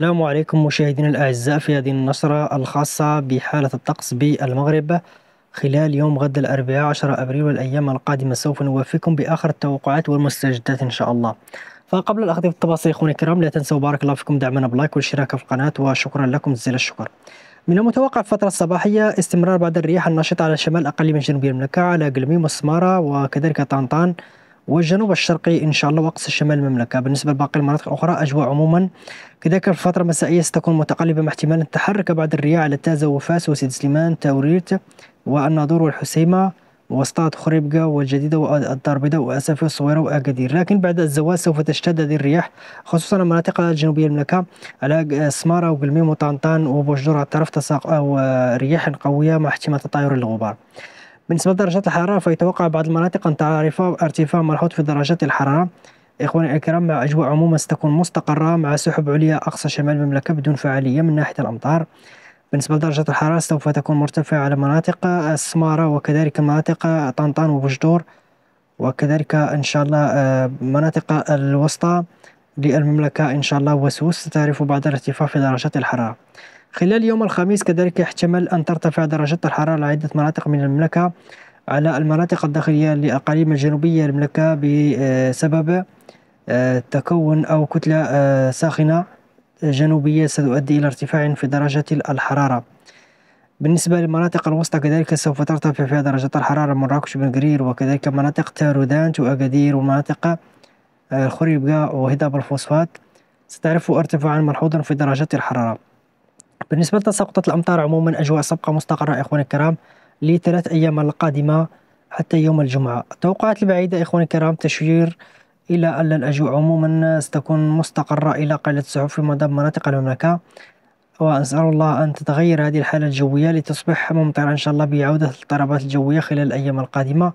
السلام عليكم مشاهدينا الأعزاء في هذه النشرة الخاصة بحالة الطقس بالمغرب خلال يوم غد الأربعاء 10 أبريل والأيام القادمة سوف نوافيكم بآخر التوقعات والمستجدات إن شاء الله فقبل الأخذ في التفاصيل إخواني الكرام لا تنسوا بارك الله فيكم دعمنا بلايك والاشتراك في القناة وشكرا لكم جزيل الشكر من المتوقع الفترة الصباحية استمرار بعض الرياح النشطة على شمال اقليم جنوب المملكة على قلميم وسمارة وكذلك طنطان والجنوب الشرقي ان شاء الله واقصى شمال المملكه بالنسبه لباقي المناطق الاخرى اجواء عموما كذلك الفتره المسائيه ستكون متقلبه مع احتمال التحرك بعد الرياح على تازه وفاس وسيد سليمان توريت والناظور والحسيمه وسطات خريبكة والجديدة والدار البيضاء وأسافي الصويرة وأكادير لكن بعد الزوال سوف تشتد هذه الرياح خصوصا المناطق الجنوبية المملكة على سمارة وقلميم وطنطان وبوجدور على الطرف تساق أو رياح قوية مع احتمال تطاير الغبار بالنسبة لدرجات الحرارة فيتوقع بعض المناطق أن تعرف ارتفاع ملحوظ في درجات الحرارة إخواني الكرام مع أجواء عموما ستكون مستقرة مع سحب عليا أقصى شمال المملكة بدون فعالية من ناحية الأمطار بالنسبة لدرجة الحرارة سوف تكون مرتفعة على مناطق السمارة وكذلك مناطق طنطان وبجدور وكذلك إن شاء الله آه، مناطق الوسطى للمملكة إن شاء الله وسوس ستعرف بعض الارتفاع في درجات الحرارة خلال يوم الخميس كذلك يحتمل أن ترتفع درجة الحرارة لعدة عدة مناطق من المملكة على المناطق الداخلية للأقاليم الجنوبية المملكة بسبب آه، تكون أو كتلة آه، ساخنة آه، جنوبية ستؤدي إلى ارتفاع في درجة الحرارة بالنسبة للمناطق الوسطى كذلك سوف ترتفع فيها درجة الحرارة مراكش بنقرير وكذلك مناطق تارودانت وأكادير ومناطق الخريبقة وهضاب الفوسفات ستعرف ارتفاعا ملحوظا في درجة الحرارة بالنسبة لتساقطات الأمطار عموما أجواء سبقة مستقرة إخواني الكرام لثلاث أيام القادمة حتى يوم الجمعة التوقعات البعيدة إخواني الكرام تشير إلى أن الأجواء عموما ستكون مستقرة إلى قلة السحب في معظم مناطق المملكة وأسأل الله أن تتغير هذه الحالة الجوية لتصبح ممطرة إن شاء الله بعودة الاضطرابات الجوية خلال الأيام القادمة